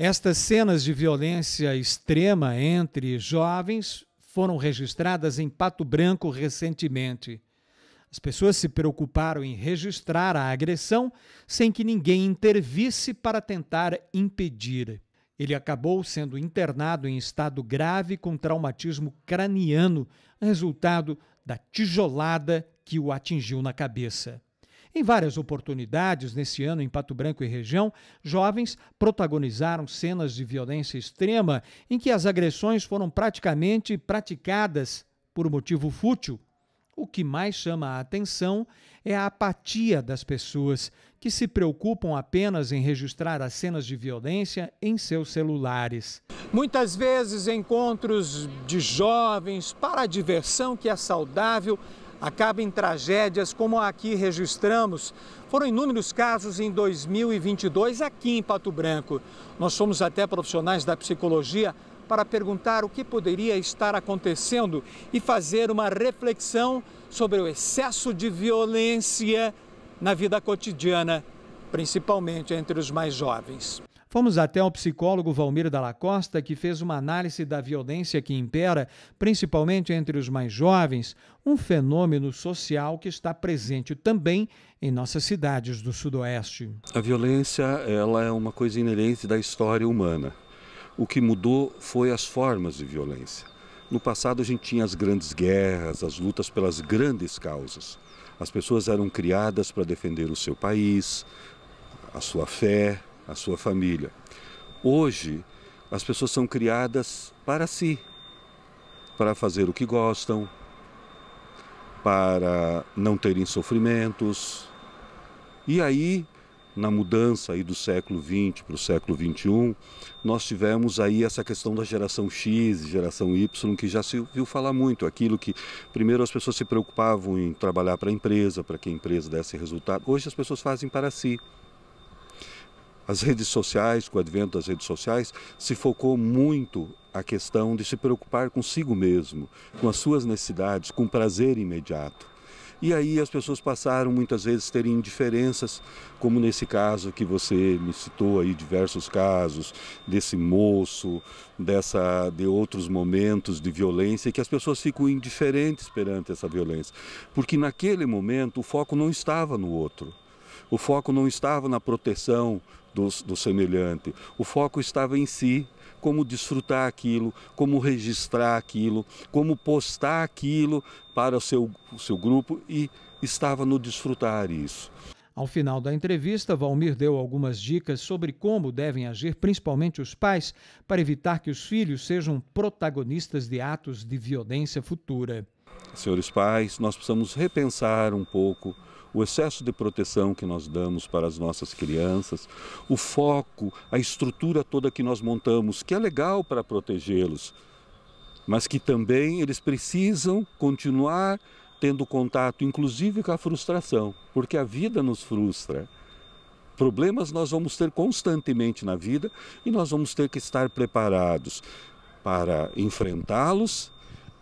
Estas cenas de violência extrema entre jovens foram registradas em Pato Branco recentemente. As pessoas se preocuparam em registrar a agressão sem que ninguém intervisse para tentar impedir. Ele acabou sendo internado em estado grave com traumatismo craniano, resultado da tijolada que o atingiu na cabeça. Em várias oportunidades nesse ano em Pato Branco e região, jovens protagonizaram cenas de violência extrema em que as agressões foram praticamente praticadas por motivo fútil. O que mais chama a atenção é a apatia das pessoas, que se preocupam apenas em registrar as cenas de violência em seus celulares. Muitas vezes, encontros de jovens para a diversão que é saudável acaba em tragédias como a aqui registramos. Foram inúmeros casos em 2022 aqui em Pato Branco. Nós somos até profissionais da psicologia para perguntar o que poderia estar acontecendo e fazer uma reflexão sobre o excesso de violência na vida cotidiana, principalmente entre os mais jovens. Fomos até o psicólogo Valmir Dalla Costa, que fez uma análise da violência que impera, principalmente entre os mais jovens, um fenômeno social que está presente também em nossas cidades do Sudoeste. A violência ela é uma coisa inerente da história humana. O que mudou foi as formas de violência. No passado a gente tinha as grandes guerras, as lutas pelas grandes causas. As pessoas eram criadas para defender o seu país, a sua fé, a sua família. Hoje, as pessoas são criadas para si, para fazer o que gostam, para não terem sofrimentos. E aí, na mudança aí do século XX para o século XXI, nós tivemos aí essa questão da geração X, geração Y, que já se viu falar muito. Aquilo que primeiro as pessoas se preocupavam em trabalhar para a empresa, para que a empresa desse resultado. Hoje as pessoas fazem para si. As redes sociais, com o advento das redes sociais, se focou muito a questão de se preocupar consigo mesmo, com as suas necessidades, com o prazer imediato. E aí as pessoas passaram muitas vezes a terem indiferenças, como nesse caso que você me citou aí diversos casos desse moço, dessa de outros momentos de violência que as pessoas ficam indiferentes perante essa violência, porque naquele momento o foco não estava no outro. O foco não estava na proteção do, do semelhante, o foco estava em si, como desfrutar aquilo, como registrar aquilo, como postar aquilo para o seu, o seu grupo e estava no desfrutar isso. Ao final da entrevista, Valmir deu algumas dicas sobre como devem agir principalmente os pais para evitar que os filhos sejam protagonistas de atos de violência futura. Senhores pais, nós precisamos repensar um pouco o excesso de proteção que nós damos para as nossas crianças, o foco, a estrutura toda que nós montamos, que é legal para protegê-los, mas que também eles precisam continuar tendo contato, inclusive com a frustração, porque a vida nos frustra. Problemas nós vamos ter constantemente na vida e nós vamos ter que estar preparados para enfrentá-los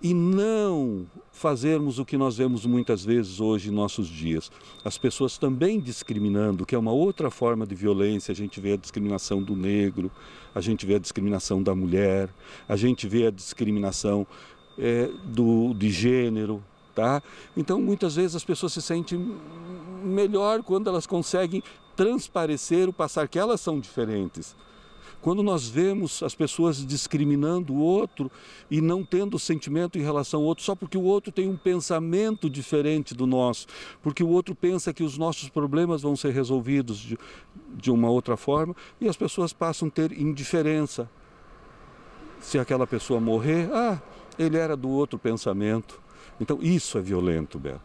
e não fazermos o que nós vemos muitas vezes hoje em nossos dias. As pessoas também discriminando, que é uma outra forma de violência. A gente vê a discriminação do negro, a gente vê a discriminação da mulher, a gente vê a discriminação é, do, de gênero. Tá? Então, muitas vezes as pessoas se sentem melhor quando elas conseguem transparecer o passar que elas são diferentes. Quando nós vemos as pessoas discriminando o outro e não tendo sentimento em relação ao outro, só porque o outro tem um pensamento diferente do nosso, porque o outro pensa que os nossos problemas vão ser resolvidos de, de uma outra forma, e as pessoas passam a ter indiferença. Se aquela pessoa morrer, ah, ele era do outro pensamento. Então isso é violento, Beto.